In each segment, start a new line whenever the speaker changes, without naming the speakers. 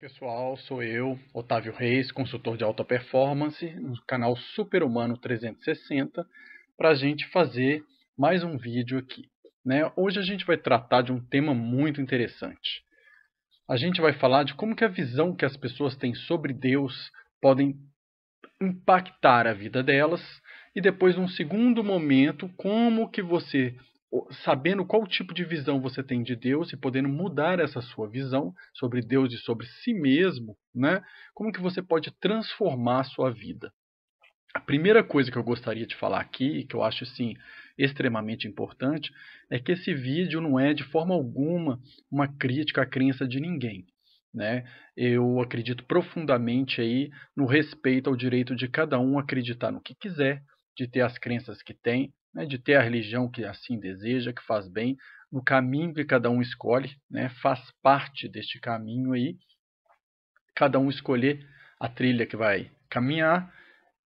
Pessoal, sou eu, Otávio Reis, consultor de alta performance, no canal Superhumano 360, para a gente fazer mais um vídeo aqui. Né? Hoje a gente vai tratar de um tema muito interessante. A gente vai falar de como que a visão que as pessoas têm sobre Deus podem impactar a vida delas e depois, num segundo momento, como que você sabendo qual tipo de visão você tem de Deus e podendo mudar essa sua visão sobre Deus e sobre si mesmo, né? Como que você pode transformar a sua vida? A primeira coisa que eu gostaria de falar aqui, que eu acho assim extremamente importante, é que esse vídeo não é de forma alguma uma crítica à crença de ninguém. Né? Eu acredito profundamente aí no respeito ao direito de cada um acreditar no que quiser, de ter as crenças que tem, né, de ter a religião que assim deseja, que faz bem, no caminho que cada um escolhe, né, faz parte deste caminho aí, cada um escolher a trilha que vai caminhar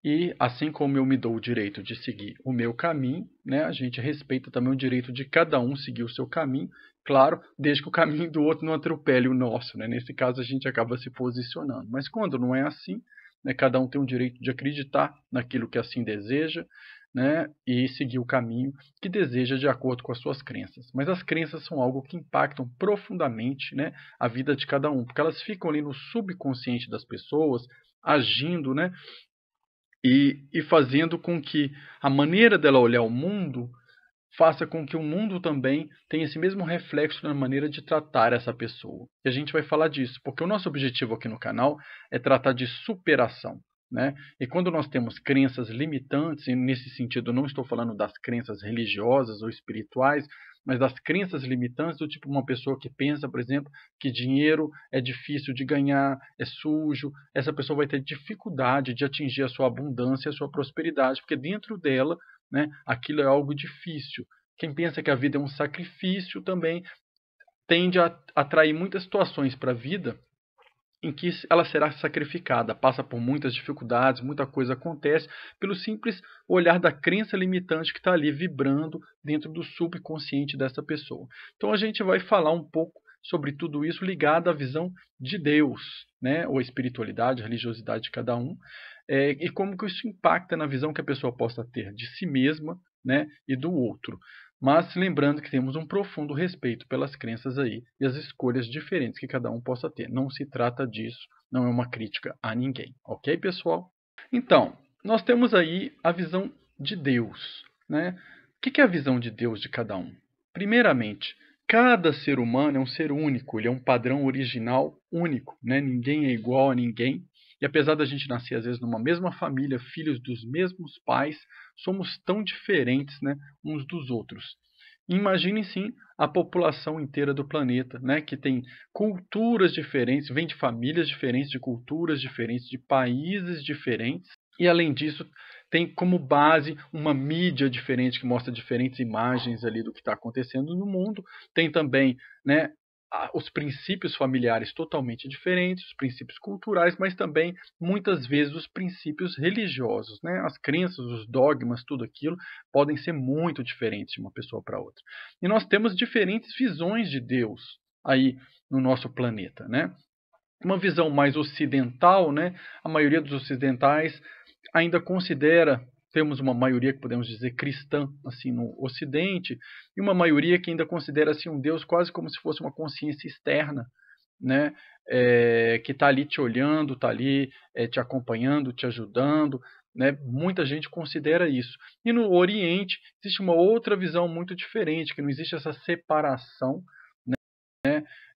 e assim como eu me dou o direito de seguir o meu caminho, né, a gente respeita também o direito de cada um seguir o seu caminho, claro, desde que o caminho do outro não atropele o nosso. Né? Nesse caso, a gente acaba se posicionando. Mas quando não é assim, né, cada um tem o direito de acreditar naquilo que assim deseja, né, e seguir o caminho que deseja de acordo com as suas crenças. Mas as crenças são algo que impactam profundamente né, a vida de cada um, porque elas ficam ali no subconsciente das pessoas, agindo né, e, e fazendo com que a maneira dela olhar o mundo faça com que o mundo também tenha esse mesmo reflexo na maneira de tratar essa pessoa. E a gente vai falar disso, porque o nosso objetivo aqui no canal é tratar de superação. Né? E quando nós temos crenças limitantes, e nesse sentido não estou falando das crenças religiosas ou espirituais, mas das crenças limitantes, do tipo uma pessoa que pensa, por exemplo, que dinheiro é difícil de ganhar, é sujo, essa pessoa vai ter dificuldade de atingir a sua abundância, a sua prosperidade, porque dentro dela né, aquilo é algo difícil. Quem pensa que a vida é um sacrifício também tende a atrair muitas situações para a vida em que ela será sacrificada, passa por muitas dificuldades, muita coisa acontece, pelo simples olhar da crença limitante que está ali vibrando dentro do subconsciente dessa pessoa. Então a gente vai falar um pouco sobre tudo isso ligado à visão de Deus, né, ou espiritualidade, religiosidade de cada um, é, e como que isso impacta na visão que a pessoa possa ter de si mesma, né, e do outro. Mas lembrando que temos um profundo respeito pelas crenças aí e as escolhas diferentes que cada um possa ter. Não se trata disso, não é uma crítica a ninguém. Ok, pessoal? Então, nós temos aí a visão de Deus. Né? O que é a visão de Deus de cada um? Primeiramente, cada ser humano é um ser único, ele é um padrão original único. Né? Ninguém é igual a ninguém, e apesar da gente nascer às vezes numa mesma família, filhos dos mesmos pais, somos tão diferentes né, uns dos outros. Imagine sim a população inteira do planeta, né, que tem culturas diferentes, vem de famílias diferentes, de culturas diferentes, de países diferentes, e além disso tem como base uma mídia diferente que mostra diferentes imagens ali do que está acontecendo no mundo. Tem também né, os princípios familiares totalmente diferentes, os princípios culturais, mas também muitas vezes os princípios religiosos, né? As crenças, os dogmas, tudo aquilo podem ser muito diferentes de uma pessoa para outra. E nós temos diferentes visões de Deus aí no nosso planeta, né? Uma visão mais ocidental, né? A maioria dos ocidentais ainda considera temos uma maioria que podemos dizer cristã assim no Ocidente e uma maioria que ainda considera assim um Deus quase como se fosse uma consciência externa, né? É, que está ali te olhando, está ali é, te acompanhando, te ajudando, né? Muita gente considera isso. E no Oriente existe uma outra visão muito diferente, que não existe essa separação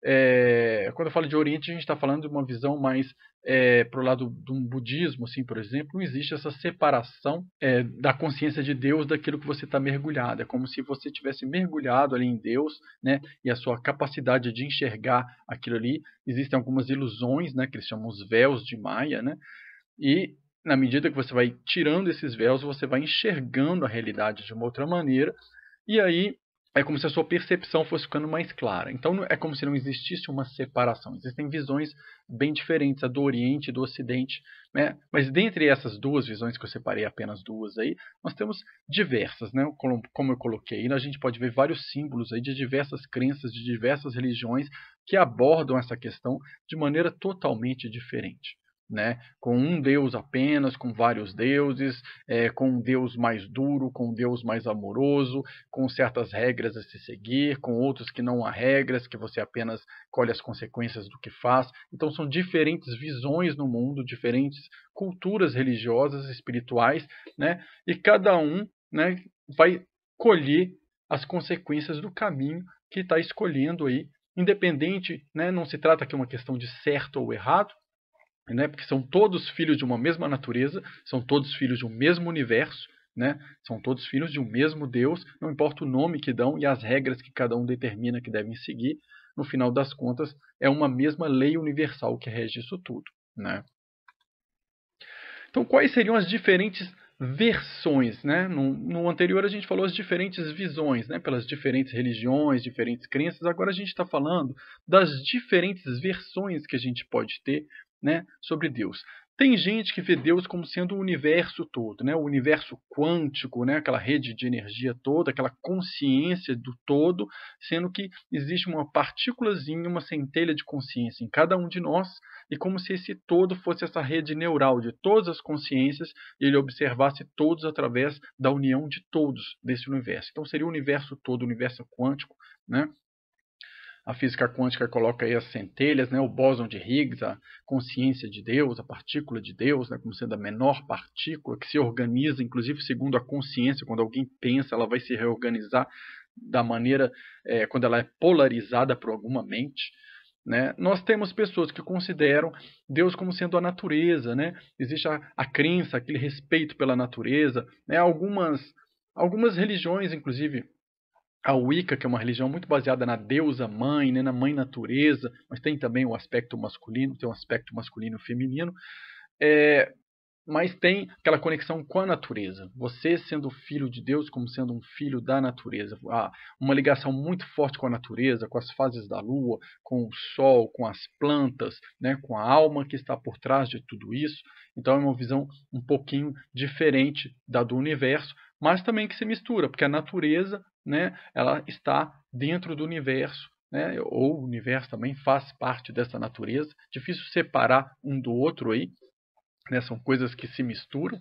é, quando eu falo de Oriente, a gente está falando de uma visão mais é, para o lado de um budismo, assim, por exemplo, não existe essa separação é, da consciência de Deus daquilo que você está mergulhado. É como se você tivesse mergulhado ali em Deus, né? E a sua capacidade de enxergar aquilo ali. Existem algumas ilusões, né? Que eles chamam os véus de Maia, né? E na medida que você vai tirando esses véus, você vai enxergando a realidade de uma outra maneira. E aí é como se a sua percepção fosse ficando mais clara. Então é como se não existisse uma separação. Existem visões bem diferentes, a do Oriente e do Ocidente. Né? Mas dentre essas duas visões, que eu separei apenas duas aí, nós temos diversas, né? como eu coloquei. a gente pode ver vários símbolos aí de diversas crenças, de diversas religiões que abordam essa questão de maneira totalmente diferente né? com um Deus apenas, com vários deuses, é, com um Deus mais duro, com um Deus mais amoroso, com certas regras a se seguir, com outros que não há regras, que você apenas colhe as consequências do que faz. Então são diferentes visões no mundo, diferentes culturas religiosas, espirituais, né? e cada um né, vai colher as consequências do caminho que está escolhendo aí. Independente, né, não se trata aqui uma questão de certo ou errado, né? Porque são todos filhos de uma mesma natureza, são todos filhos de um mesmo universo, né? São todos filhos de um mesmo Deus, não importa o nome que dão e as regras que cada um determina que devem seguir, no final das contas, é uma mesma lei universal que rege isso tudo, né? Então, quais seriam as diferentes versões, né? No, no, anterior a gente falou as diferentes visões, né? Pelas diferentes religiões, diferentes crenças. Agora a gente está falando das diferentes versões que a gente pode ter né, sobre Deus. Tem gente que vê Deus como sendo o universo todo, né? o universo quântico, né? aquela rede de energia toda, aquela consciência do todo, sendo que existe uma partículazinha, uma centelha de consciência em cada um de nós, e como se esse todo fosse essa rede neural de todas as consciências, e ele observasse todos através da união de todos desse universo. Então seria o universo todo, o universo quântico, né? a física quântica coloca aí as centelhas, né, o bóson de Higgs, a consciência de Deus, a partícula de Deus, né, como sendo a menor partícula que se organiza, inclusive segundo a consciência, quando alguém pensa, ela vai se reorganizar da maneira é, quando ela é polarizada por alguma mente. Né? Nós temos pessoas que consideram Deus como sendo a natureza, né? existe a, a crença, aquele respeito pela natureza. Né? Algumas, algumas religiões, inclusive, a Wicca, que é uma religião muito baseada na deusa mãe, né, na mãe natureza, mas tem também o aspecto masculino, tem um aspecto masculino e feminino, é, mas tem aquela conexão com a natureza. Você sendo filho de Deus, como sendo um filho da natureza, há uma ligação muito forte com a natureza, com as fases da lua, com o sol, com as plantas, né, com a alma que está por trás de tudo isso. Então é uma visão um pouquinho diferente da do universo, mas também que se mistura, porque a natureza né, ela está dentro do universo, né, ou o universo também faz parte dessa natureza. Difícil separar um do outro aí, né, são coisas que se misturam.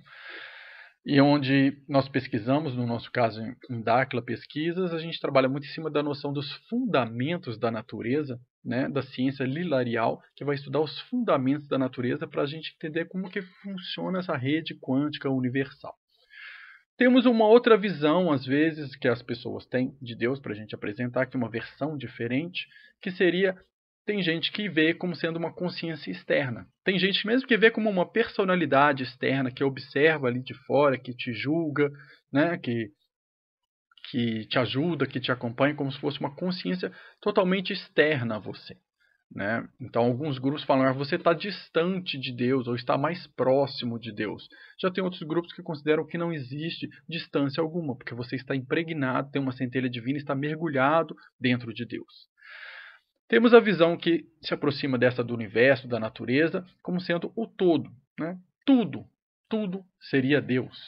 E onde nós pesquisamos, no nosso caso em Dacla Pesquisas, a gente trabalha muito em cima da noção dos fundamentos da natureza, né, da ciência lilarial, que vai estudar os fundamentos da natureza para a gente entender como que funciona essa rede quântica universal. Temos uma outra visão, às vezes, que as pessoas têm de Deus, para a gente apresentar aqui uma versão diferente, que seria: tem gente que vê como sendo uma consciência externa. Tem gente mesmo que vê como uma personalidade externa, que observa ali de fora, que te julga, né? que, que te ajuda, que te acompanha, como se fosse uma consciência totalmente externa a você. Né? Então, alguns grupos falam que ah, você está distante de Deus ou está mais próximo de Deus. Já tem outros grupos que consideram que não existe distância alguma, porque você está impregnado, tem uma centelha divina, está mergulhado dentro de Deus. Temos a visão que se aproxima dessa do universo, da natureza, como sendo o todo. Né? Tudo, tudo seria Deus.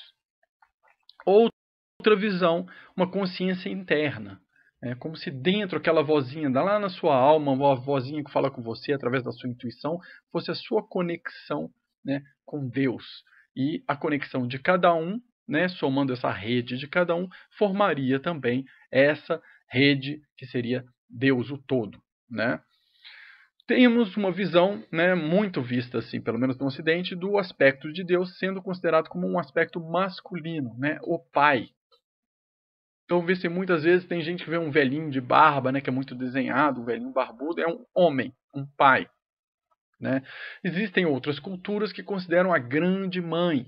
Outra visão, uma consciência interna, é como se dentro aquela vozinha, lá na sua alma, uma vozinha que fala com você através da sua intuição, fosse a sua conexão né, com Deus. E a conexão de cada um, né, somando essa rede de cada um, formaria também essa rede que seria Deus o todo. Né? Temos uma visão né, muito vista, assim, pelo menos no Ocidente, do aspecto de Deus sendo considerado como um aspecto masculino, né, o pai, então, vi se assim, muitas vezes tem gente que vê um velhinho de barba, né, que é muito desenhado, um velhinho barbudo, é um homem, um pai. Né? Existem outras culturas que consideram a grande mãe.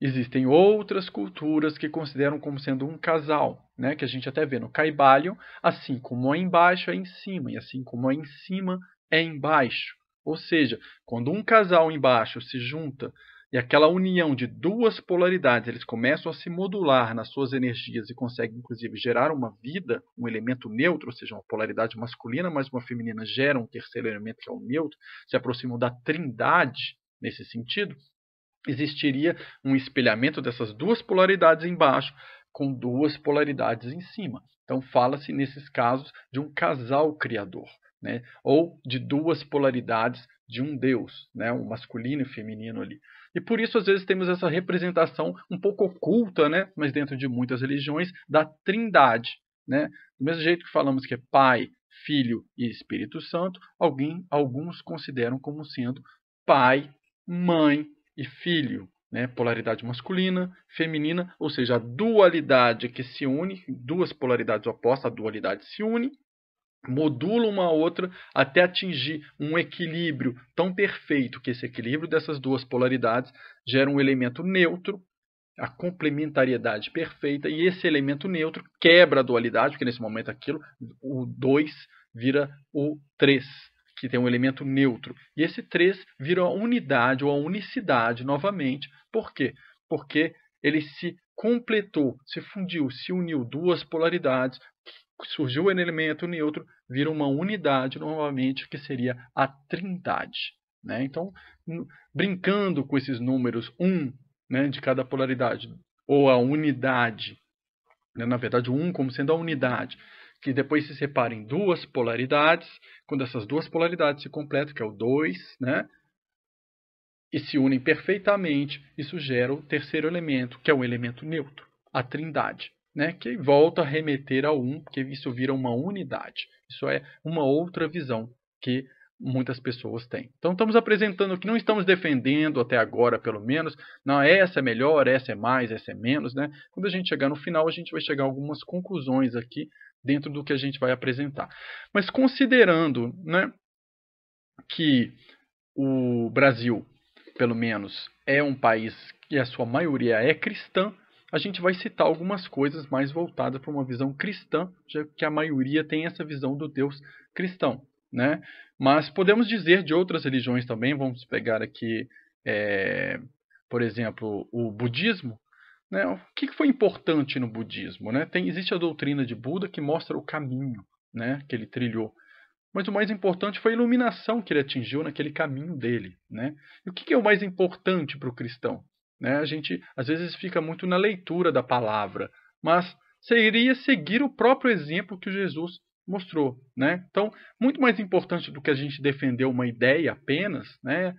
Existem outras culturas que consideram como sendo um casal, né? que a gente até vê no caibalho, assim como é embaixo é em cima, e assim como é em cima é embaixo. Ou seja, quando um casal embaixo se junta e aquela união de duas polaridades, eles começam a se modular nas suas energias e conseguem, inclusive, gerar uma vida, um elemento neutro, ou seja, uma polaridade masculina mais uma feminina gera um terceiro elemento que é o neutro, se aproximam da trindade nesse sentido. Existiria um espelhamento dessas duas polaridades embaixo, com duas polaridades em cima. Então, fala-se nesses casos de um casal criador, né? ou de duas polaridades de um Deus, né? um masculino e feminino ali. E por isso, às vezes, temos essa representação um pouco oculta, né? mas dentro de muitas religiões, da trindade. Né? Do mesmo jeito que falamos que é Pai, Filho e Espírito Santo, alguém, alguns consideram como sendo Pai, Mãe e Filho. Né? Polaridade masculina, feminina, ou seja, a dualidade que se une, duas polaridades opostas, a dualidade se une modula uma a outra até atingir um equilíbrio tão perfeito que esse equilíbrio dessas duas polaridades gera um elemento neutro, a complementariedade perfeita, e esse elemento neutro quebra a dualidade, porque nesse momento aquilo, o 2 vira o 3, que tem um elemento neutro. E esse 3 vira a unidade ou a unicidade novamente. Por quê? Porque ele se completou, se fundiu, se uniu duas polaridades surgiu o elemento neutro, vira uma unidade novamente, que seria a trindade. Né? Então, brincando com esses números um, né, de cada polaridade, ou a unidade, né? na verdade, o um como sendo a unidade, que depois se separa em duas polaridades, quando essas duas polaridades se completam, que é o 2, né? e se unem perfeitamente, isso gera o terceiro elemento, que é o elemento neutro, a trindade né, que volta a remeter ao 1, porque isso vira uma unidade. Isso é uma outra visão que muitas pessoas têm. Então estamos apresentando que não estamos defendendo até agora, pelo menos, não essa é melhor, essa é mais, essa é menos, né? Quando a gente chegar no final, a gente vai chegar a algumas conclusões aqui dentro do que a gente vai apresentar. Mas considerando, né, que o Brasil, pelo menos, é um país que a sua maioria é cristã, a gente vai citar algumas coisas mais voltadas para uma visão cristã, já que a maioria tem essa visão do Deus cristão. Né? Mas podemos dizer de outras religiões também, vamos pegar aqui, é, por exemplo, o budismo. Né? O que foi importante no budismo? Né? Tem, existe a doutrina de Buda que mostra o caminho né, que ele trilhou. Mas o mais importante foi a iluminação que ele atingiu naquele caminho dele. Né? E o que é o mais importante para o cristão? Né? A gente às vezes fica muito na leitura da palavra, mas seria seguir o próprio exemplo que Jesus mostrou. Né? Então, muito mais importante do que a gente defender uma ideia apenas, né?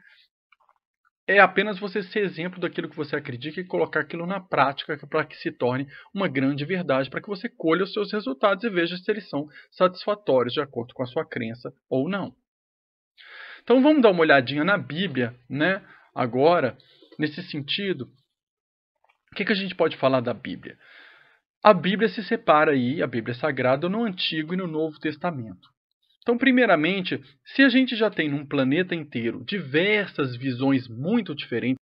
é apenas você ser exemplo daquilo que você acredita e colocar aquilo na prática para que se torne uma grande verdade, para que você colha os seus resultados e veja se eles são satisfatórios de acordo com a sua crença ou não. Então vamos dar uma olhadinha na Bíblia, né? Agora, Nesse sentido, o que, que a gente pode falar da Bíblia? A Bíblia se separa aí, a Bíblia Sagrada, no Antigo e no Novo Testamento. Então, primeiramente, se a gente já tem num planeta inteiro diversas visões muito diferentes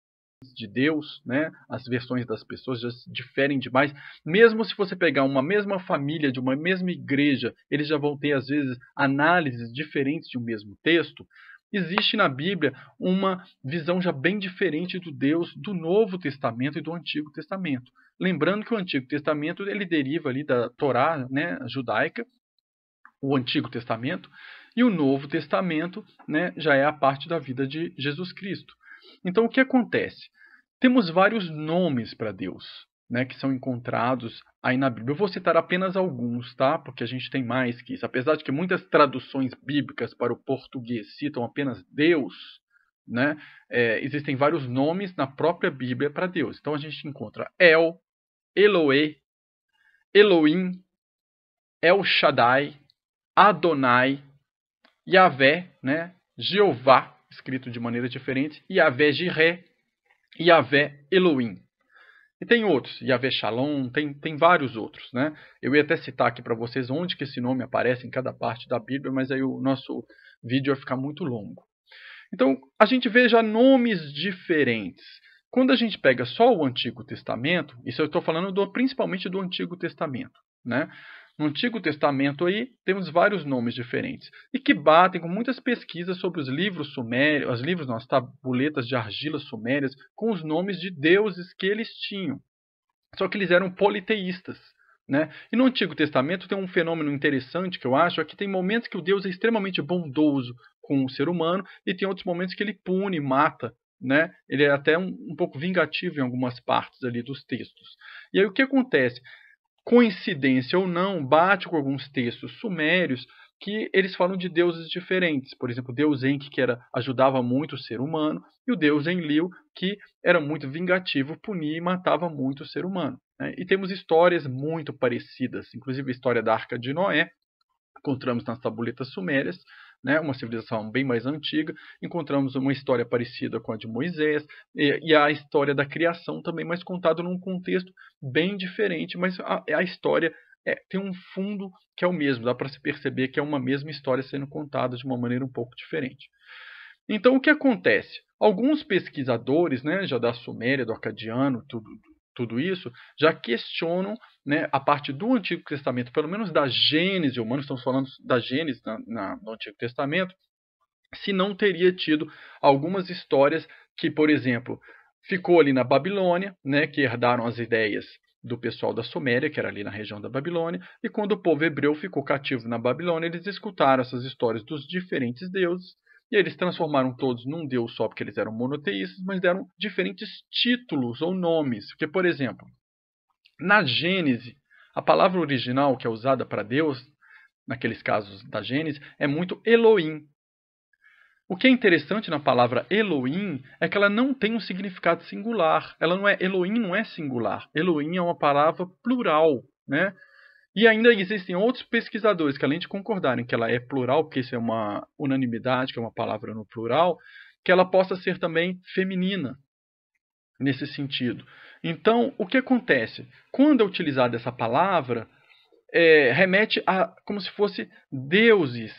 de Deus, né? As versões das pessoas já diferem demais. Mesmo se você pegar uma mesma família de uma mesma igreja, eles já vão ter às vezes análises diferentes de um mesmo texto existe na Bíblia uma visão já bem diferente do Deus do Novo Testamento e do Antigo Testamento. Lembrando que o Antigo Testamento ele deriva ali da Torá né, judaica, o Antigo Testamento, e o Novo Testamento né, já é a parte da vida de Jesus Cristo. Então o que acontece? Temos vários nomes para Deus né, que são encontrados aí na Bíblia. Eu vou citar apenas alguns, tá? Porque a gente tem mais que isso. Apesar de que muitas traduções bíblicas para o português citam apenas Deus, né? É, existem vários nomes na própria Bíblia para Deus. Então a gente encontra El, Eloê, Elohim, El Shaddai, Adonai, Yahvé, né? Jeová, escrito de maneira diferente, Yahvé Jireh, Yahvé Elohim. E tem outros, Yahvé Shalom, tem, tem vários outros. Né? Eu ia até citar aqui para vocês onde que esse nome aparece em cada parte da Bíblia, mas aí o nosso vídeo vai ficar muito longo. Então, a gente vê já nomes diferentes. Quando a gente pega só o Antigo Testamento, isso eu estou falando do, principalmente do Antigo Testamento, né? No Antigo Testamento aí temos vários nomes diferentes e que batem com muitas pesquisas sobre os livros sumérios, as livros, não, as tabuletas de argila sumérias com os nomes de deuses que eles tinham. Só que eles eram politeístas. Né? E no Antigo Testamento tem um fenômeno interessante que eu acho, é que tem momentos que o Deus é extremamente bondoso com o ser humano e tem outros momentos que ele pune, mata. Né? Ele é até um, um pouco vingativo em algumas partes ali dos textos. E aí o que acontece? coincidência ou não, bate com alguns textos sumérios que eles falam de deuses diferentes. Por exemplo, o deus Enki, que era, ajudava muito o ser humano, e o deus Enlil, que era muito vingativo, punia e matava muito o ser humano. Né? E temos histórias muito parecidas, inclusive a história da Arca de Noé, encontramos nas tabuletas sumérias, né, uma civilização bem mais antiga. Encontramos uma história parecida com a de Moisés e, e a história da criação também, mas contada num contexto bem diferente, mas a, a história é, tem um fundo que é o mesmo, dá para se perceber que é uma mesma história sendo contada de uma maneira um pouco diferente. Então, o que acontece? Alguns pesquisadores, né, já da Suméria, do Acadiano, tudo, tudo isso, já questionam né, a parte do Antigo Testamento, pelo menos da Gênese humana, estamos falando da Gênese na, na, no Antigo Testamento, se não teria tido algumas histórias que, por exemplo, ficou ali na Babilônia, né, que herdaram as ideias do pessoal da Suméria, que era ali na região da Babilônia, e quando o povo hebreu ficou cativo na Babilônia, eles escutaram essas histórias dos diferentes deuses e eles transformaram todos num deus só porque eles eram monoteístas, mas deram diferentes títulos ou nomes. Porque, por exemplo, na Gênese, a palavra original que é usada para Deus, naqueles casos da Gênese, é muito Elohim. O que é interessante na palavra Elohim é que ela não tem um significado singular. Ela não é Elohim não é singular. Elohim é uma palavra plural, né? E ainda existem outros pesquisadores que, além de concordarem que ela é plural, porque isso é uma unanimidade, que é uma palavra no plural, que ela possa ser também feminina nesse sentido. Então, o que acontece? Quando é utilizada essa palavra, é, remete a como se fosse deuses,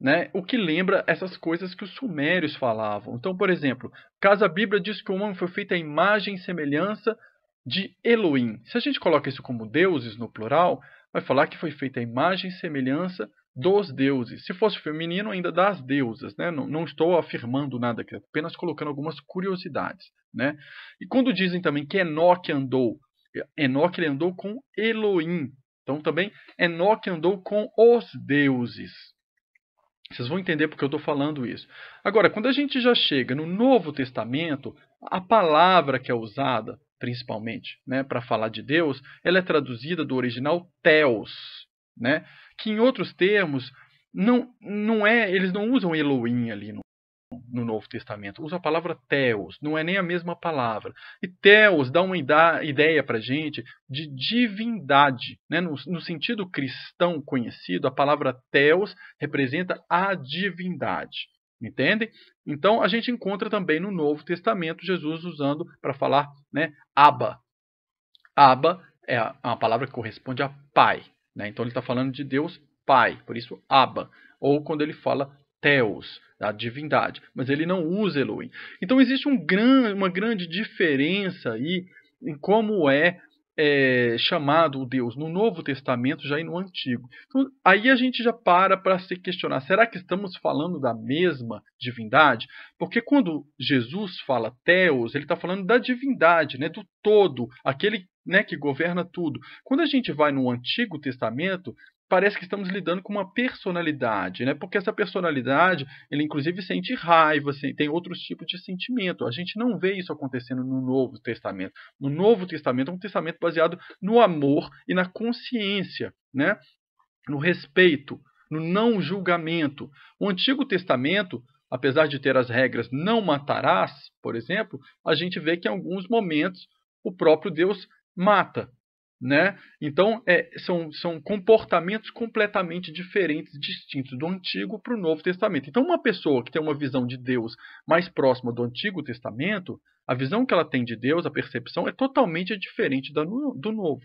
né? o que lembra essas coisas que os sumérios falavam. Então, por exemplo, caso a Bíblia diz que o homem foi feito à imagem e semelhança de Elohim. Se a gente coloca isso como deuses no plural, vai falar que foi feita a imagem e semelhança dos deuses. Se fosse feminino, ainda das deusas. Né? Não, não estou afirmando nada aqui, apenas colocando algumas curiosidades. Né? E quando dizem também que Enoque andou, eh, Enoque andou com Elohim. Então também Enoque andou com os deuses. Vocês vão entender porque eu estou falando isso. Agora, quando a gente já chega no Novo Testamento, a palavra que é usada principalmente, né, para falar de Deus, ela é traduzida do original Theos, né, que em outros termos não, não é, eles não usam Elohim ali no, no Novo Testamento, usa a palavra Theos, não é nem a mesma palavra. E Theos dá uma ideia para gente de divindade, né, no, no sentido cristão conhecido, a palavra Theos representa a divindade. Entendem? Então a gente encontra também no Novo Testamento Jesus usando para falar né, Abba. Abba é, é uma palavra que corresponde a pai. Né? Então ele está falando de Deus pai, por isso Abba. Ou quando ele fala Theos, a divindade, mas ele não usa Elohim. Então existe um gran, uma grande diferença aí em como é é, chamado o Deus no Novo Testamento já e no Antigo. Então, aí a gente já para para se questionar: será que estamos falando da mesma divindade? Porque quando Jesus fala Deus, ele está falando da divindade, né, do todo, aquele né, que governa tudo. Quando a gente vai no Antigo Testamento, parece que estamos lidando com uma personalidade, né? Porque essa personalidade, ele inclusive sente raiva, tem outros tipos de sentimento. A gente não vê isso acontecendo no Novo Testamento. No Novo Testamento é um testamento baseado no amor e na consciência, né? No respeito, no não julgamento. O Antigo Testamento Apesar de ter as regras não matarás, por exemplo, a gente vê que em alguns momentos o próprio Deus mata, né? Então, é, são, são comportamentos completamente diferentes, distintos do Antigo para o Novo Testamento. Então, uma pessoa que tem uma visão de Deus mais próxima do Antigo Testamento, a visão que ela tem de Deus, a percepção, é totalmente diferente da, do Novo.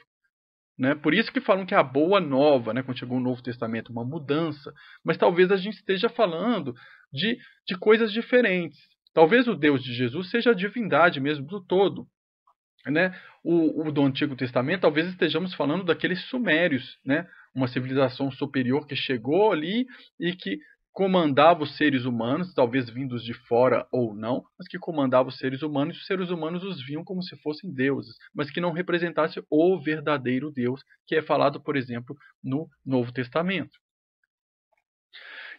Né? Por isso que falam que é a boa nova, né? quando chegou o Novo Testamento, uma mudança. Mas talvez a gente esteja falando de, de coisas diferentes. Talvez o Deus de Jesus seja a divindade mesmo do todo. Né? O, o, do Antigo Testamento, talvez estejamos falando daqueles sumérios, né? uma civilização superior que chegou ali e que comandava os seres humanos, talvez vindos de fora ou não, mas que comandava os seres humanos, e os seres humanos os viam como se fossem deuses, mas que não representasse o verdadeiro Deus, que é falado, por exemplo, no Novo Testamento.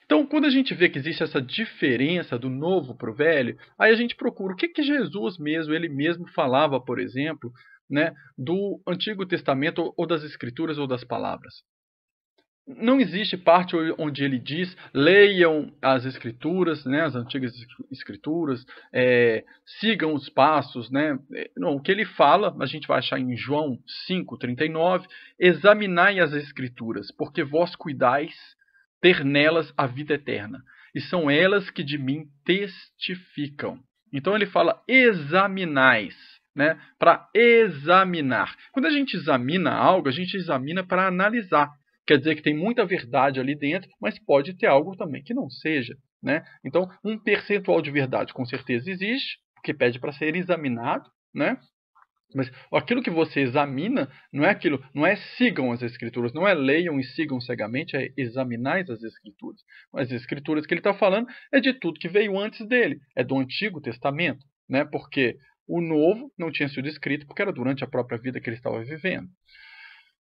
Então, quando a gente vê que existe essa diferença do novo para o velho, aí a gente procura o que, que Jesus mesmo, ele mesmo falava, por exemplo, né, do Antigo Testamento ou das Escrituras ou das palavras. Não existe parte onde ele diz leiam as escrituras, né, as antigas escrituras, é, sigam os passos. Né? É, não, o que ele fala, a gente vai achar em João 5,39, examinai as escrituras, porque vós cuidais ter nelas a vida eterna, e são elas que de mim testificam. Então ele fala: examinais, né? Para examinar. Quando a gente examina algo, a gente examina para analisar. Quer dizer que tem muita verdade ali dentro, mas pode ter algo também que não seja. Né? Então, um percentual de verdade com certeza existe, que pede para ser examinado, né? Mas aquilo que você examina não é aquilo, não é sigam as escrituras, não é leiam e sigam cegamente, é examinais as escrituras. As escrituras que ele está falando é de tudo que veio antes dele, é do Antigo Testamento, né? porque o Novo não tinha sido escrito porque era durante a própria vida que ele estava vivendo.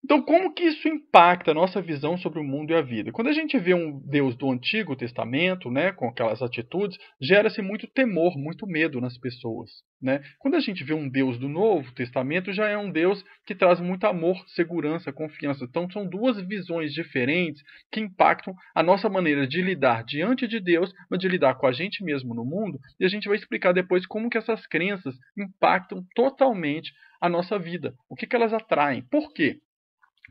Então, como que isso impacta a nossa visão sobre o mundo e a vida? Quando a gente vê um Deus do Antigo Testamento, né, com aquelas atitudes, gera-se muito temor, muito medo nas pessoas. Né? Quando a gente vê um Deus do Novo Testamento, já é um Deus que traz muito amor, segurança, confiança. Então, são duas visões diferentes que impactam a nossa maneira de lidar diante de Deus, mas de lidar com a gente mesmo no mundo. E a gente vai explicar depois como que essas crenças impactam totalmente a nossa vida, o que, que elas atraem, por quê?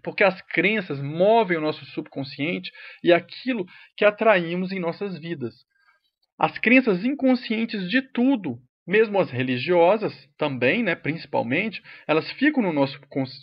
Porque as crenças movem o nosso subconsciente e aquilo que atraímos em nossas vidas. As crenças inconscientes de tudo, mesmo as religiosas também, né, principalmente, elas ficam no nosso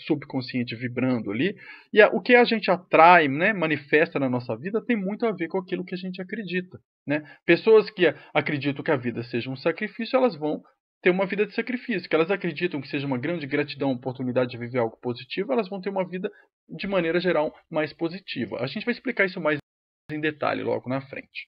subconsciente vibrando ali. E o que a gente atrai, né, manifesta na nossa vida, tem muito a ver com aquilo que a gente acredita. Né? Pessoas que acreditam que a vida seja um sacrifício, elas vão ter uma vida de sacrifício, que elas acreditam que seja uma grande gratidão, oportunidade de viver algo positivo, elas vão ter uma vida, de maneira geral, mais positiva. A gente vai explicar isso mais em detalhe logo na frente.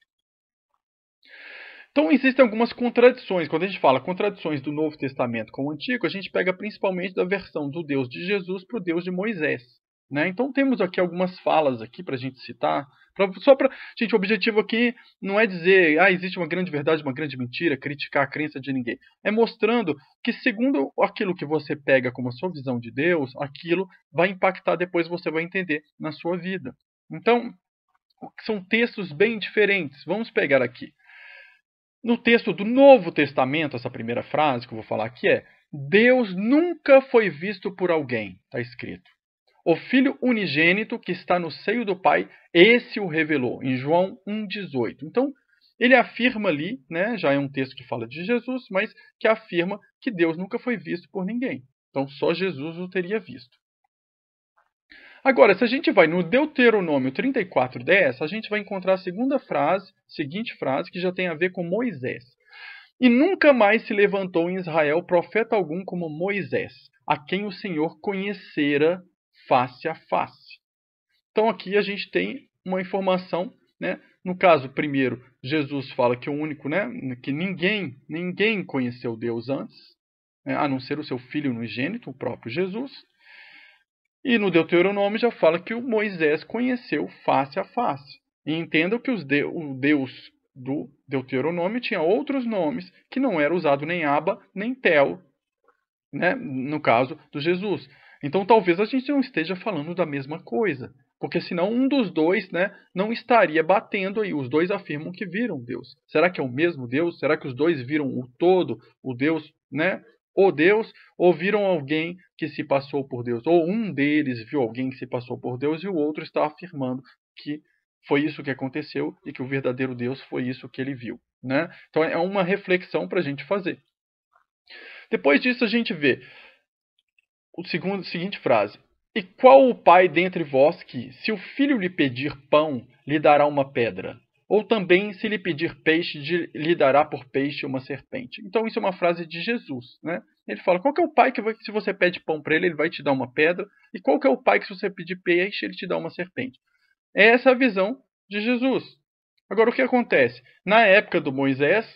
Então existem algumas contradições. Quando a gente fala contradições do Novo Testamento com o Antigo, a gente pega principalmente da versão do Deus de Jesus para o Deus de Moisés. Né? Então temos aqui algumas falas aqui para a gente citar. Pra, só para gente, o objetivo aqui não é dizer ah existe uma grande verdade, uma grande mentira, criticar a crença de ninguém. É mostrando que segundo aquilo que você pega como a sua visão de Deus, aquilo vai impactar depois você vai entender na sua vida. Então são textos bem diferentes. Vamos pegar aqui. No texto do Novo Testamento, essa primeira frase que eu vou falar aqui é: Deus nunca foi visto por alguém, está escrito. O filho unigênito que está no seio do Pai, esse o revelou, em João 1,18. Então, ele afirma ali, né, já é um texto que fala de Jesus, mas que afirma que Deus nunca foi visto por ninguém. Então, só Jesus o teria visto. Agora, se a gente vai no Deuteronômio 34:10, a gente vai encontrar a segunda frase, seguinte frase que já tem a ver com Moisés. E nunca mais se levantou em Israel profeta algum como Moisés, a quem o Senhor conhecera face a face. Então aqui a gente tem uma informação, né? No caso, primeiro, Jesus fala que o único, né, que ninguém, ninguém conheceu Deus antes, né, a não ser o seu filho no gênito, o próprio Jesus. E no Deuteronômio já fala que o Moisés conheceu face a face. E entendam que de, o Deus do Deuteronômio tinha outros nomes que não era usado nem Aba nem Tel, né, no caso do Jesus. Então talvez a gente não esteja falando da mesma coisa, porque senão um dos dois né, não estaria batendo aí. Os dois afirmam que viram Deus. Será que é o mesmo Deus? Será que os dois viram o todo, o Deus, né? Ou Deus, ou viram alguém que se passou por Deus, ou um deles viu alguém que se passou por Deus e o outro está afirmando que foi isso que aconteceu e que o verdadeiro Deus foi isso que ele viu. Né? Então é uma reflexão para a gente fazer. Depois disso, a gente vê o segundo, seguinte frase: E qual o pai dentre vós que, se o filho lhe pedir pão, lhe dará uma pedra? Ou também, se lhe pedir peixe, lhe dará por peixe uma serpente. Então, isso é uma frase de Jesus. Né? Ele fala: qual é o pai que, se você pede pão para ele, ele vai te dar uma pedra? E qual é o pai que, se você pedir peixe, ele te dá uma serpente? É essa a visão de Jesus. Agora, o que acontece? Na época do Moisés,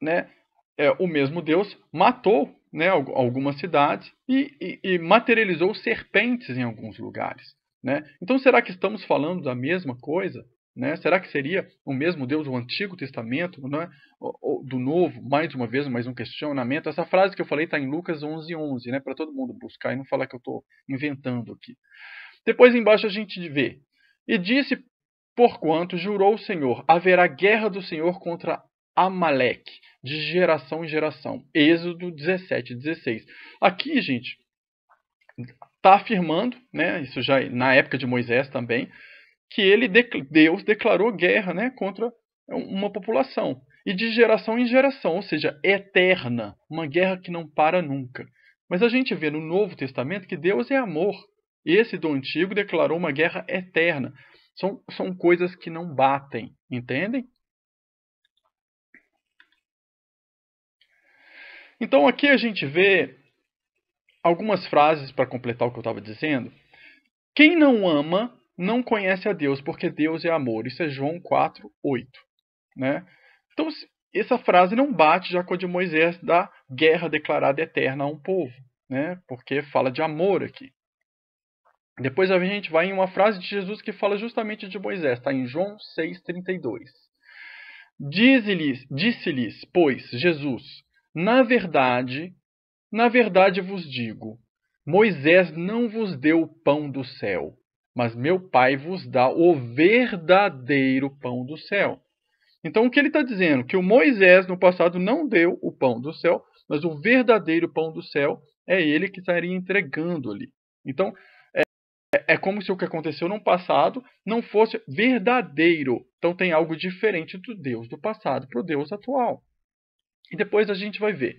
né, é, o mesmo Deus matou né, algumas cidades e, e, e materializou serpentes em alguns lugares. Né? Então, será que estamos falando da mesma coisa? Né? Será que seria o mesmo Deus do Antigo Testamento, né? do Novo? Mais uma vez, mais um questionamento. Essa frase que eu falei está em Lucas 11, 11, né? para todo mundo buscar e não falar que eu estou inventando aqui. Depois embaixo a gente vê. E disse, porquanto jurou o Senhor, haverá guerra do Senhor contra Amaleque, de geração em geração. Êxodo 17, 16. Aqui, gente, está afirmando, né, isso já na época de Moisés também, que ele Deus declarou guerra né, contra uma população. E de geração em geração, ou seja, eterna, uma guerra que não para nunca. Mas a gente vê no Novo Testamento que Deus é amor. Esse do Antigo declarou uma guerra eterna. São, são coisas que não batem, entendem? Então aqui a gente vê algumas frases para completar o que eu estava dizendo. Quem não ama não conhece a Deus, porque Deus é amor. Isso é João 4, 8. Né? Então, essa frase não bate já com a de Moisés da guerra declarada eterna a um povo, né? porque fala de amor aqui. Depois a gente vai em uma frase de Jesus que fala justamente de Moisés, está em João 6,32. Disse-lhes, disse-lhes, pois, Jesus, na verdade, na verdade vos digo: Moisés não vos deu o pão do céu, mas meu Pai vos dá o verdadeiro pão do céu. Então, o que ele está dizendo? Que o Moisés, no passado, não deu o pão do céu, mas o verdadeiro pão do céu é ele que estaria entregando ali. Então, é, é como se o que aconteceu no passado não fosse verdadeiro. Então, tem algo diferente do Deus do passado para o Deus atual. E depois a gente vai ver.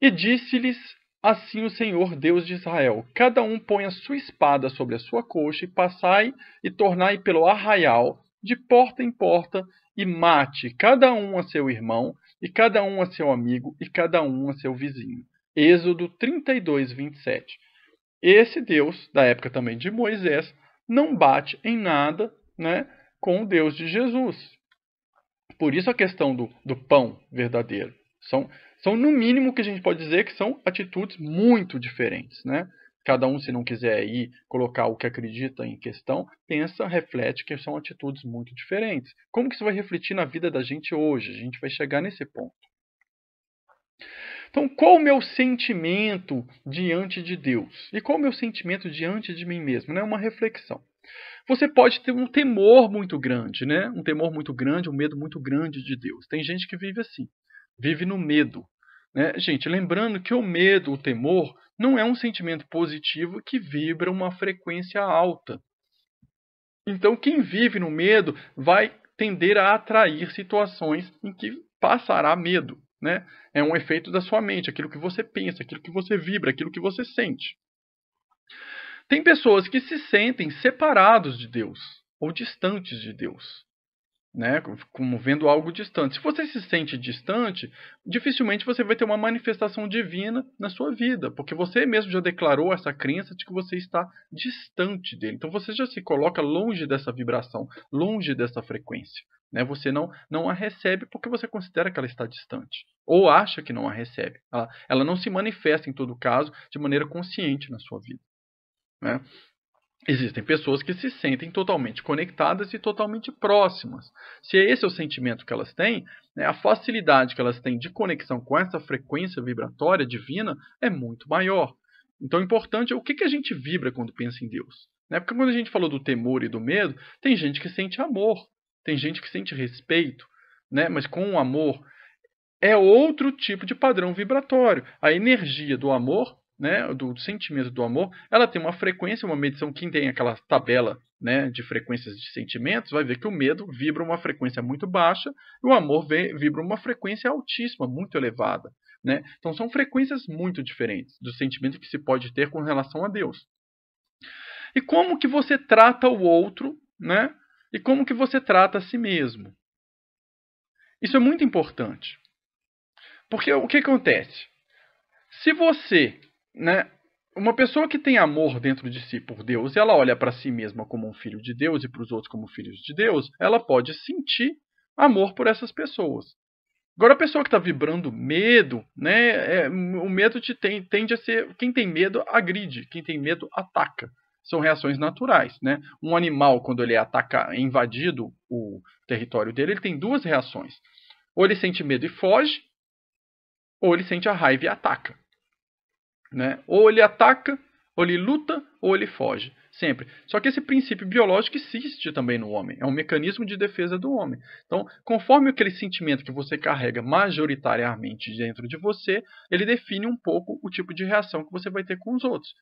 E disse-lhes assim o Senhor Deus de Israel: Cada um põe a sua espada sobre a sua coxa e passai e tornai pelo arraial de porta em porta e mate cada um a seu irmão e cada um a seu amigo e cada um a seu vizinho. Êxodo 32, 27. Esse Deus, da época também de Moisés, não bate em nada né, com o Deus de Jesus. Por isso a questão do, do pão verdadeiro. São, são no mínimo que a gente pode dizer é que são atitudes muito diferentes, né? Cada um, se não quiser ir colocar o que acredita em questão, pensa, reflete que são atitudes muito diferentes. Como que isso vai refletir na vida da gente hoje? A gente vai chegar nesse ponto. Então, qual o meu sentimento diante de Deus? E qual o meu sentimento diante de mim mesmo? É né? uma reflexão. Você pode ter um temor muito grande, né? Um temor muito grande, um medo muito grande de Deus. Tem gente que vive assim vive no medo. Né? Gente, lembrando que o medo, o temor, não é um sentimento positivo que vibra uma frequência alta. Então, quem vive no medo vai tender a atrair situações em que passará medo. Né? É um efeito da sua mente, aquilo que você pensa, aquilo que você vibra, aquilo que você sente. Tem pessoas que se sentem separados de Deus ou distantes de Deus né? Como vendo algo distante. Se você se sente distante, dificilmente você vai ter uma manifestação divina na sua vida, porque você mesmo já declarou essa crença de que você está distante dele. Então você já se coloca longe dessa vibração, longe dessa frequência. Né? Você não, não a recebe porque você considera que ela está distante, ou acha que não a recebe. Ela, ela não se manifesta, em todo caso, de maneira consciente na sua vida. Né? Existem pessoas que se sentem totalmente conectadas e totalmente próximas. Se é esse é o sentimento que elas têm, né, a facilidade que elas têm de conexão com essa frequência vibratória divina é muito maior. Então, o importante é o que, que a gente vibra quando pensa em Deus. Né? Porque quando a gente falou do temor e do medo, tem gente que sente amor, tem gente que sente respeito, né? mas com o amor é outro tipo de padrão vibratório. A energia do amor né, do sentimento do amor, ela tem uma frequência, uma medição, quem tem aquela tabela né, de frequências de sentimentos, vai ver que o medo vibra uma frequência muito baixa e o amor vibra uma frequência altíssima, muito elevada. Né? Então são frequências muito diferentes do sentimento que se pode ter com relação a Deus. E como que você trata o outro, né? E como que você trata a si mesmo? Isso é muito importante. Porque o que acontece? Se você né? Uma pessoa que tem amor dentro de si por Deus e ela olha para si mesma como um filho de Deus e para os outros como filhos de Deus, ela pode sentir amor por essas pessoas. Agora, a pessoa que está vibrando medo, né, é, o medo te tem, tende a ser. Quem tem medo agride, quem tem medo ataca. São reações naturais. Né? Um animal, quando ele é invadido o território dele, ele tem duas reações. Ou ele sente medo e foge, ou ele sente a raiva e ataca. Né? Ou ele ataca, ou ele luta, ou ele foge. Sempre. Só que esse princípio biológico existe também no homem. É um mecanismo de defesa do homem. Então, conforme aquele sentimento que você carrega majoritariamente dentro de você, ele define um pouco o tipo de reação que você vai ter com os outros.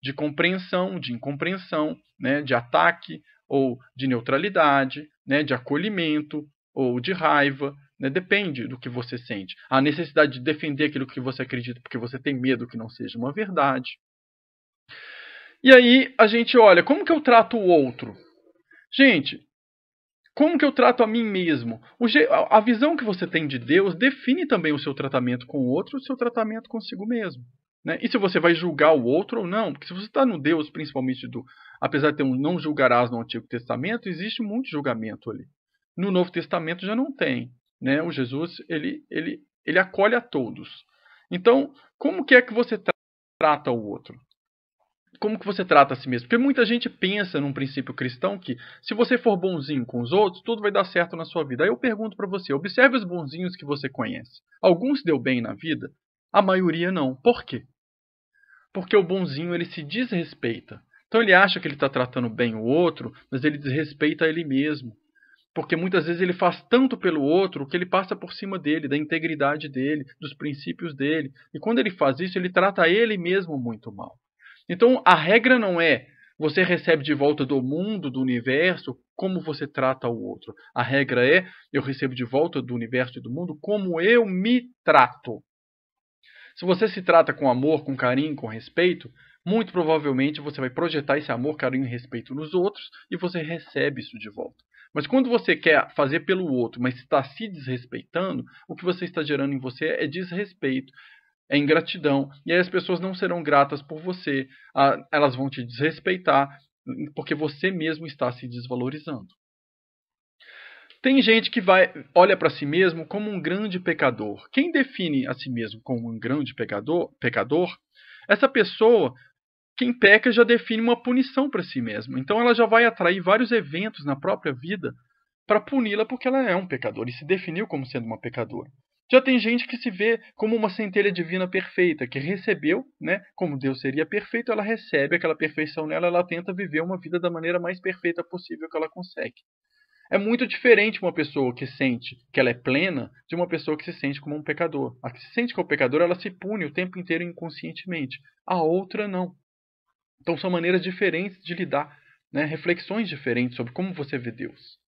De compreensão, de incompreensão, né? de ataque ou de neutralidade, né? de acolhimento ou de raiva, né? Depende do que você sente. A necessidade de defender aquilo que você acredita porque você tem medo que não seja uma verdade. E aí a gente olha, como que eu trato o outro? Gente, como que eu trato a mim mesmo? a visão que você tem de Deus define também o seu tratamento com o outro, o seu tratamento consigo mesmo. Né? E se você vai julgar o outro ou não? Porque se você está no Deus, principalmente do. Apesar de ter um não julgarás no Antigo Testamento, existe muito julgamento ali. No Novo Testamento já não tem né? O Jesus ele ele ele acolhe a todos. Então, como que é que você trata o outro? Como que você trata a si mesmo? Porque muita gente pensa num princípio cristão que se você for bonzinho com os outros, tudo vai dar certo na sua vida. Aí eu pergunto para você, observe os bonzinhos que você conhece. Alguns deu bem na vida, a maioria não. Por quê? Porque o bonzinho ele se desrespeita. Então ele acha que ele está tratando bem o outro, mas ele desrespeita ele mesmo. Porque muitas vezes ele faz tanto pelo outro que ele passa por cima dele, da integridade dele, dos princípios dele. E quando ele faz isso, ele trata ele mesmo muito mal. Então a regra não é você recebe de volta do mundo, do universo, como você trata o outro. A regra é eu recebo de volta do universo e do mundo como eu me trato. Se você se trata com amor, com carinho, com respeito, muito provavelmente você vai projetar esse amor, carinho e respeito nos outros e você recebe isso de volta. Mas quando você quer fazer pelo outro, mas está se desrespeitando, o que você está gerando em você é desrespeito, é ingratidão. E aí as pessoas não serão gratas por você, elas vão te desrespeitar, porque você mesmo está se desvalorizando. Tem gente que vai, olha para si mesmo como um grande pecador. Quem define a si mesmo como um grande pecador, pecador, essa pessoa quem peca já define uma punição para si mesmo. Então ela já vai atrair vários eventos na própria vida para puni-la porque ela é um pecador e se definiu como sendo uma pecadora. Já tem gente que se vê como uma centelha divina perfeita, que recebeu, né, como Deus seria perfeito, ela recebe aquela perfeição nela, ela tenta viver uma vida da maneira mais perfeita possível que ela consegue. É muito diferente uma pessoa que sente que ela é plena de uma pessoa que se sente como um pecador. A que se sente como é pecador, ela se pune o tempo inteiro inconscientemente. A outra não. Então são maneiras diferentes de lidar, né? reflexões diferentes sobre como você vê Deus.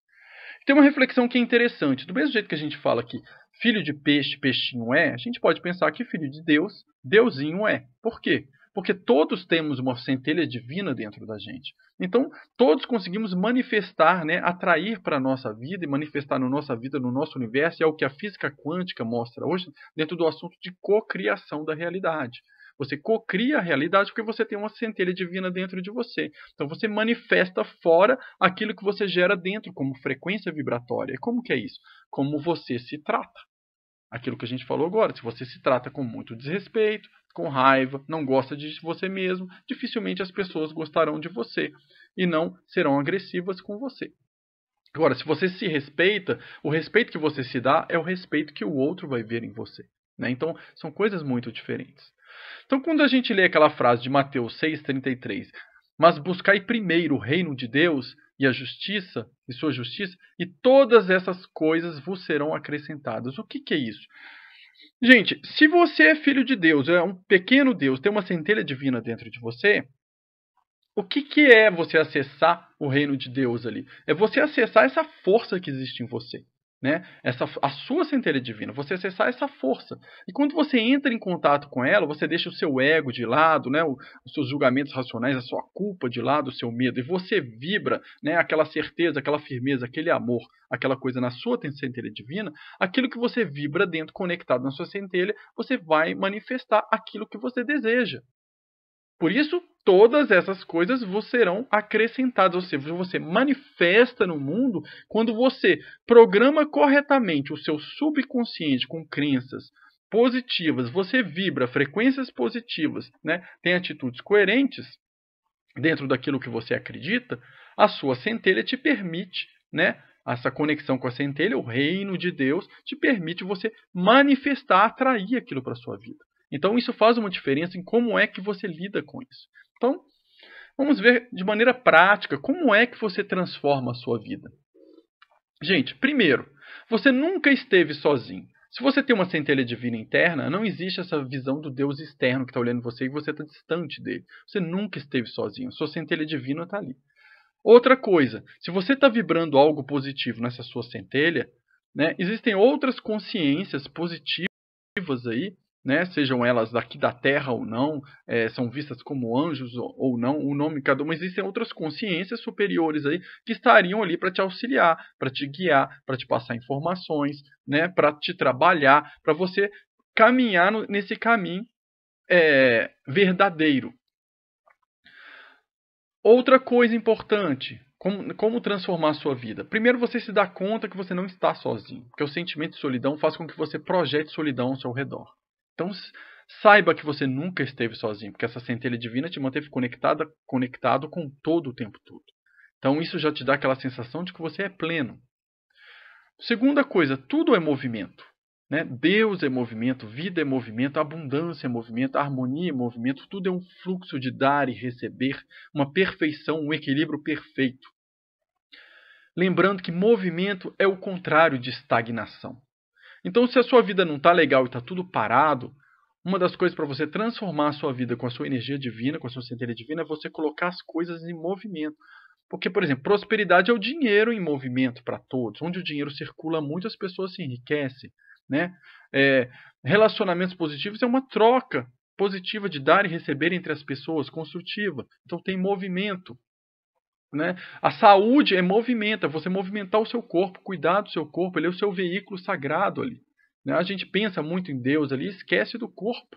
Tem uma reflexão que é interessante. Do mesmo jeito que a gente fala que filho de peixe, peixinho é, a gente pode pensar que filho de Deus, deusinho é. Por quê? Porque todos temos uma centelha divina dentro da gente. Então, todos conseguimos manifestar, né, atrair para a nossa vida e manifestar na nossa vida, no nosso universo, é o que a física quântica mostra hoje, dentro do assunto de cocriação da realidade. Você cocria a realidade porque você tem uma centelha divina dentro de você. Então você manifesta fora aquilo que você gera dentro, como frequência vibratória. Como que é isso? Como você se trata. Aquilo que a gente falou agora, se você se trata com muito desrespeito, com raiva, não gosta de você mesmo, dificilmente as pessoas gostarão de você e não serão agressivas com você. Agora, se você se respeita, o respeito que você se dá é o respeito que o outro vai ver em você. Né? Então, são coisas muito diferentes. Então, quando a gente lê aquela frase de Mateus 6,33, mas buscai primeiro o reino de Deus e a justiça, e sua justiça, e todas essas coisas vos serão acrescentadas. O que, que é isso? Gente, se você é filho de Deus, é um pequeno Deus, tem uma centelha divina dentro de você, o que, que é você acessar o reino de Deus ali? É você acessar essa força que existe em você né? Essa a sua centelha divina, você acessar essa força. E quando você entra em contato com ela, você deixa o seu ego de lado, né? O, os seus julgamentos racionais, a sua culpa de lado, o seu medo, e você vibra, né? Aquela certeza, aquela firmeza, aquele amor, aquela coisa na sua centelha divina, aquilo que você vibra dentro conectado na sua centelha, você vai manifestar aquilo que você deseja. Por isso, todas essas coisas serão acrescentadas, ou seja, você manifesta no mundo quando você programa corretamente o seu subconsciente com crenças positivas, você vibra frequências positivas, né? tem atitudes coerentes dentro daquilo que você acredita, a sua centelha te permite, né? essa conexão com a centelha, o reino de Deus, te permite você manifestar, atrair aquilo para a sua vida. Então, isso faz uma diferença em como é que você lida com isso. Então, vamos ver de maneira prática como é que você transforma a sua vida. Gente, primeiro, você nunca esteve sozinho. Se você tem uma centelha divina interna, não existe essa visão do Deus externo que está olhando você e você está distante dele. Você nunca esteve sozinho. Sua centelha divina está ali. Outra coisa, se você está vibrando algo positivo nessa sua centelha, né, existem outras consciências positivas aí né, sejam elas daqui da Terra ou não, é, são vistas como anjos ou não, o nome cada cada uma, existem outras consciências superiores aí que estariam ali para te auxiliar, para te guiar, para te passar informações, né, para te trabalhar, para você caminhar no, nesse caminho é, verdadeiro. Outra coisa importante, como, como, transformar sua vida? Primeiro, você se dá conta que você não está sozinho, porque o sentimento de solidão faz com que você projete solidão ao seu redor. Então, saiba que você nunca esteve sozinho, porque essa centelha divina te manteve conectada, conectado com todo o tempo todo. Então, isso já te dá aquela sensação de que você é pleno. Segunda coisa, tudo é movimento. Né? Deus é movimento, vida é movimento, abundância é movimento, harmonia é movimento, tudo é um fluxo de dar e receber, uma perfeição, um equilíbrio perfeito. Lembrando que movimento é o contrário de estagnação. Então, se a sua vida não está legal e está tudo parado, uma das coisas para você transformar a sua vida com a sua energia divina, com a sua centelha divina, é você colocar as coisas em movimento. Porque, por exemplo, prosperidade é o dinheiro em movimento para todos. Onde o dinheiro circula muito, as pessoas se enriquecem. Né? É, relacionamentos positivos é uma troca positiva de dar e receber entre as pessoas, construtiva. Então tem movimento. Né? A saúde é movimenta, você movimentar o seu corpo, cuidar do seu corpo, ele é o seu veículo sagrado ali. Né? A gente pensa muito em Deus ali, esquece do corpo,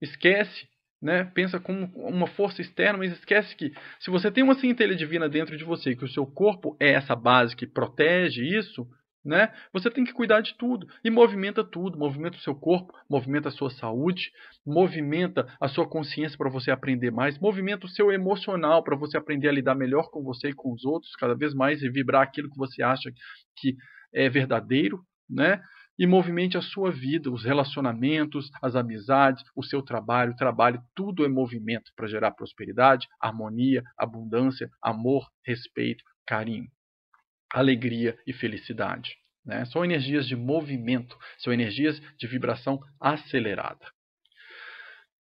esquece, né? pensa como uma força externa, mas esquece que se você tem uma centelha divina dentro de você, que o seu corpo é essa base que protege isso, né? Você tem que cuidar de tudo e movimenta tudo, movimenta o seu corpo, movimenta a sua saúde, movimenta a sua consciência para você aprender mais, movimenta o seu emocional para você aprender a lidar melhor com você e com os outros, cada vez mais e vibrar aquilo que você acha que é verdadeiro, né? E movimente a sua vida, os relacionamentos, as amizades, o seu trabalho, o trabalho, tudo é movimento para gerar prosperidade, harmonia, abundância, amor, respeito, carinho alegria e felicidade. Né? São energias de movimento, são energias de vibração acelerada.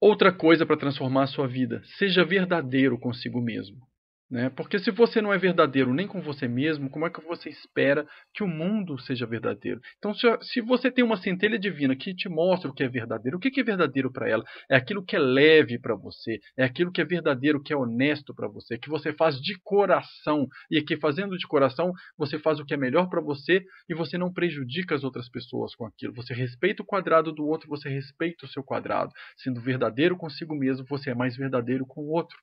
Outra coisa para transformar a sua vida: seja verdadeiro consigo mesmo. Né? Porque se você não é verdadeiro nem com você mesmo, como é que você espera que o mundo seja verdadeiro? Então, se você tem uma centelha divina que te mostra o que é verdadeiro, o que é verdadeiro para ela? É aquilo que é leve para você, é aquilo que é verdadeiro, que é honesto para você, que você faz de coração. E que fazendo de coração, você faz o que é melhor para você e você não prejudica as outras pessoas com aquilo. Você respeita o quadrado do outro, você respeita o seu quadrado. Sendo verdadeiro consigo mesmo, você é mais verdadeiro com o outro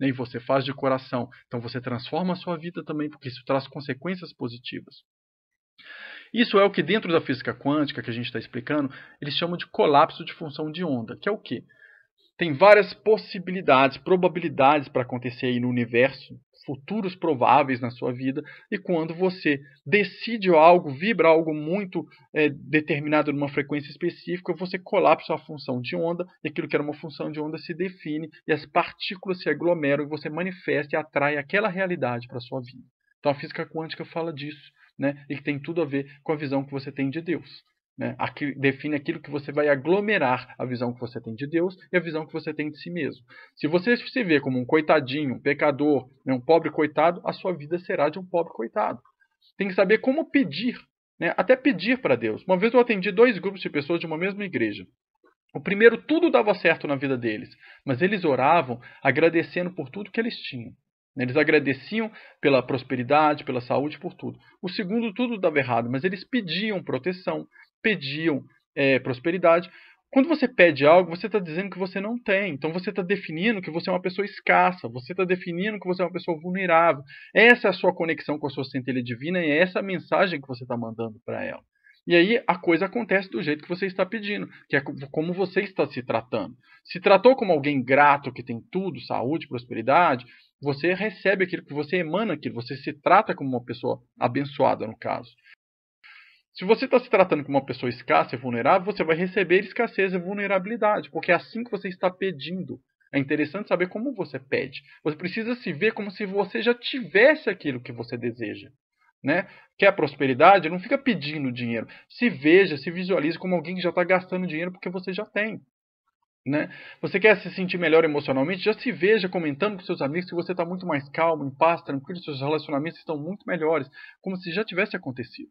né, e você faz de coração, então você transforma a sua vida também, porque isso traz consequências positivas. Isso é o que dentro da física quântica que a gente está explicando, eles chamam de colapso de função de onda, que é o quê? Tem várias possibilidades, probabilidades para acontecer aí no universo, futuros prováveis na sua vida. E quando você decide algo, vibra algo muito é, determinado numa frequência específica, você colapsa a função de onda e aquilo que era uma função de onda se define e as partículas se aglomeram e você manifesta e atrai aquela realidade para a sua vida. Então a física quântica fala disso, né? E que tem tudo a ver com a visão que você tem de Deus. Né? define aquilo que você vai aglomerar a visão que você tem de Deus e a visão que você tem de si mesmo. Se você se vê como um coitadinho, um pecador, né? um pobre coitado, a sua vida será de um pobre coitado. Tem que saber como pedir, né? até pedir para Deus. Uma vez eu atendi dois grupos de pessoas de uma mesma igreja. O primeiro, tudo dava certo na vida deles, mas eles oravam agradecendo por tudo que eles tinham. Eles agradeciam pela prosperidade, pela saúde, por tudo. O segundo, tudo dava errado, mas eles pediam proteção, pediam é, prosperidade. Quando você pede algo, você está dizendo que você não tem. Então você está definindo que você é uma pessoa escassa, você está definindo que você é uma pessoa vulnerável. Essa é a sua conexão com a sua centelha divina e é essa a mensagem que você está mandando para ela. E aí a coisa acontece do jeito que você está pedindo, que é como você está se tratando. Se tratou como alguém grato, que tem tudo, saúde, prosperidade, você recebe aquilo que você emana aquilo, você se trata como uma pessoa abençoada, no caso. Se você está se tratando com uma pessoa escassa e vulnerável, você vai receber escassez e vulnerabilidade, porque é assim que você está pedindo. É interessante saber como você pede. Você precisa se ver como se você já tivesse aquilo que você deseja. Né? Quer prosperidade? Não fica pedindo dinheiro. Se veja, se visualize como alguém que já está gastando dinheiro porque você já tem. Né? Você quer se sentir melhor emocionalmente? Já se veja comentando com seus amigos que você está muito mais calmo, em paz, tranquilo, seus relacionamentos estão muito melhores, como se já tivesse acontecido.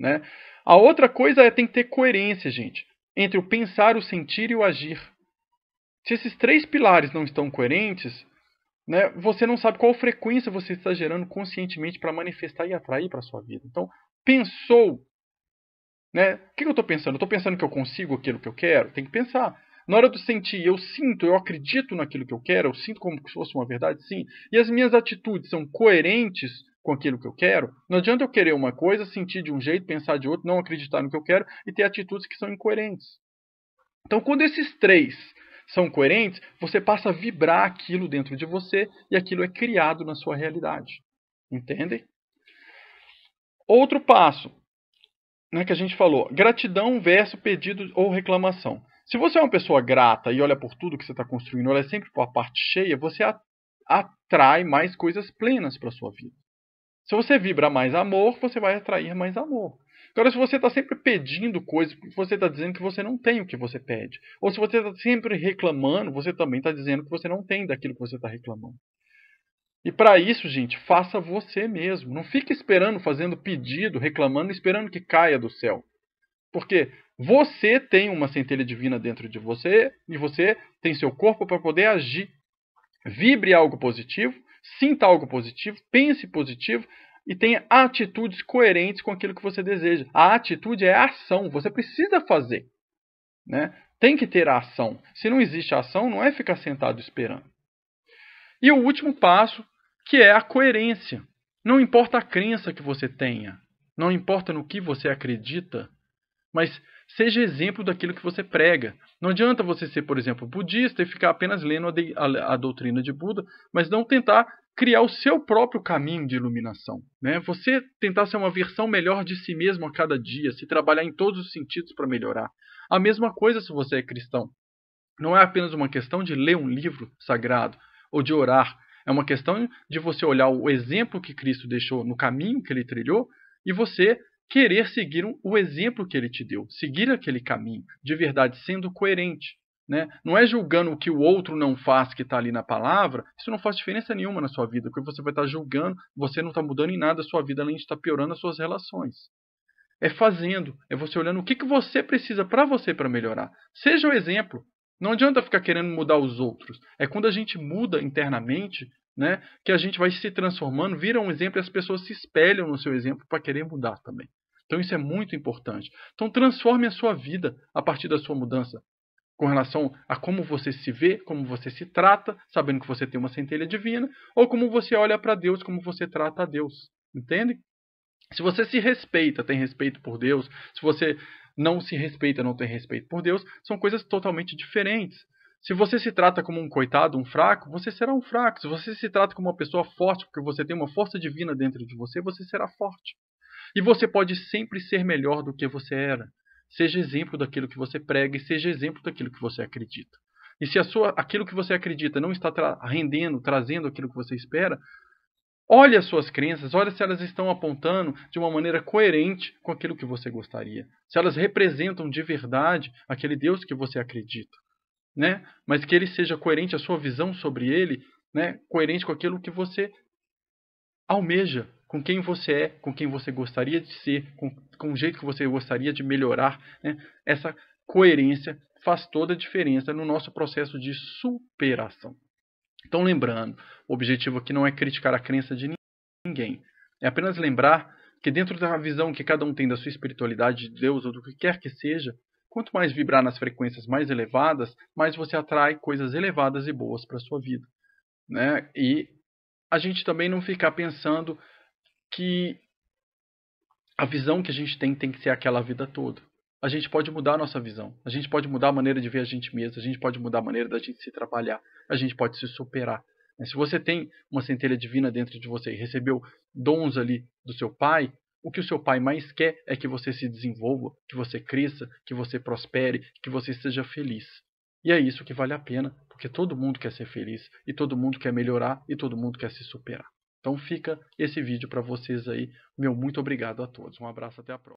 Né? A outra coisa é tem que ter coerência, gente, entre o pensar, o sentir e o agir. Se esses três pilares não estão coerentes, né, você não sabe qual frequência você está gerando conscientemente para manifestar e atrair para a sua vida. Então, pensou. Né? O que eu estou pensando? Estou pensando que eu consigo aquilo que eu quero? Tem que pensar. Na hora do sentir, eu sinto, eu acredito naquilo que eu quero, eu sinto como se fosse uma verdade, sim. E as minhas atitudes são coerentes com aquilo que eu quero, não adianta eu querer uma coisa, sentir de um jeito, pensar de outro, não acreditar no que eu quero e ter atitudes que são incoerentes. Então, quando esses três são coerentes, você passa a vibrar aquilo dentro de você e aquilo é criado na sua realidade. Entendem? Outro passo né, que a gente falou: gratidão versus pedido ou reclamação. Se você é uma pessoa grata e olha por tudo que você está construindo, olha é sempre por a parte cheia, você atrai mais coisas plenas para a sua vida. Se você vibra mais amor, você vai atrair mais amor. Agora, se você está sempre pedindo coisas, você está dizendo que você não tem o que você pede. Ou se você está sempre reclamando, você também está dizendo que você não tem daquilo que você está reclamando. E para isso, gente, faça você mesmo. Não fique esperando, fazendo pedido, reclamando, esperando que caia do céu. Porque você tem uma centelha divina dentro de você e você tem seu corpo para poder agir. Vibre algo positivo Sinta algo positivo, pense positivo e tenha atitudes coerentes com aquilo que você deseja. A atitude é a ação, você precisa fazer. Né? Tem que ter a ação. Se não existe ação, não é ficar sentado esperando. E o último passo, que é a coerência. Não importa a crença que você tenha, não importa no que você acredita, mas seja exemplo daquilo que você prega. Não adianta você ser, por exemplo, budista e ficar apenas lendo a, de, a, a doutrina de Buda, mas não tentar criar o seu próprio caminho de iluminação. Né? Você tentar ser uma versão melhor de si mesmo a cada dia, se trabalhar em todos os sentidos para melhorar. A mesma coisa se você é cristão. Não é apenas uma questão de ler um livro sagrado ou de orar. É uma questão de você olhar o exemplo que Cristo deixou no caminho que ele trilhou e você querer seguir o exemplo que ele te deu, seguir aquele caminho, de verdade sendo coerente. Né? Não é julgando o que o outro não faz que está ali na palavra, isso não faz diferença nenhuma na sua vida, porque você vai estar tá julgando, você não está mudando em nada a sua vida, além de estar tá piorando as suas relações. É fazendo, é você olhando o que, que você precisa para você para melhorar. Seja o exemplo. Não adianta ficar querendo mudar os outros. É quando a gente muda internamente né, que a gente vai se transformando, vira um exemplo e as pessoas se espelham no seu exemplo para querer mudar também. Então isso é muito importante. Então transforme a sua vida a partir da sua mudança com relação a como você se vê, como você se trata, sabendo que você tem uma centelha divina, ou como você olha para Deus, como você trata a Deus. Entende? Se você se respeita, tem respeito por Deus, se você não se respeita, não tem respeito por Deus, são coisas totalmente diferentes. Se você se trata como um coitado, um fraco, você será um fraco. Se você se trata como uma pessoa forte, porque você tem uma força divina dentro de você, você será forte. E você pode sempre ser melhor do que você era. Seja exemplo daquilo que você prega e seja exemplo daquilo que você acredita. E se a sua, aquilo que você acredita não está tra rendendo, trazendo aquilo que você espera, olhe as suas crenças, olhe se elas estão apontando de uma maneira coerente com aquilo que você gostaria. Se elas representam de verdade aquele Deus que você acredita. Né? Mas que ele seja coerente, a sua visão sobre ele, né? coerente com aquilo que você almeja, com quem você é, com quem você gostaria de ser, com, com o jeito que você gostaria de melhorar. Né? Essa coerência faz toda a diferença no nosso processo de superação. Então, lembrando, o objetivo aqui não é criticar a crença de ninguém, é apenas lembrar que, dentro da visão que cada um tem da sua espiritualidade, de Deus ou do que quer que seja, quanto mais vibrar nas frequências mais elevadas, mais você atrai coisas elevadas e boas para a sua vida. Né? E a gente também não ficar pensando que a visão que a gente tem tem que ser aquela vida toda. A gente pode mudar a nossa visão, a gente pode mudar a maneira de ver a gente mesmo, a gente pode mudar a maneira da gente se trabalhar, a gente pode se superar. Se você tem uma centelha divina dentro de você e recebeu dons ali do seu pai, o que o seu pai mais quer é que você se desenvolva, que você cresça, que você prospere, que você seja feliz. E é isso que vale a pena, porque todo mundo quer ser feliz, e todo mundo quer melhorar, e todo mundo quer se superar. Então fica esse vídeo para vocês aí. Meu muito obrigado a todos. Um abraço, até a próxima.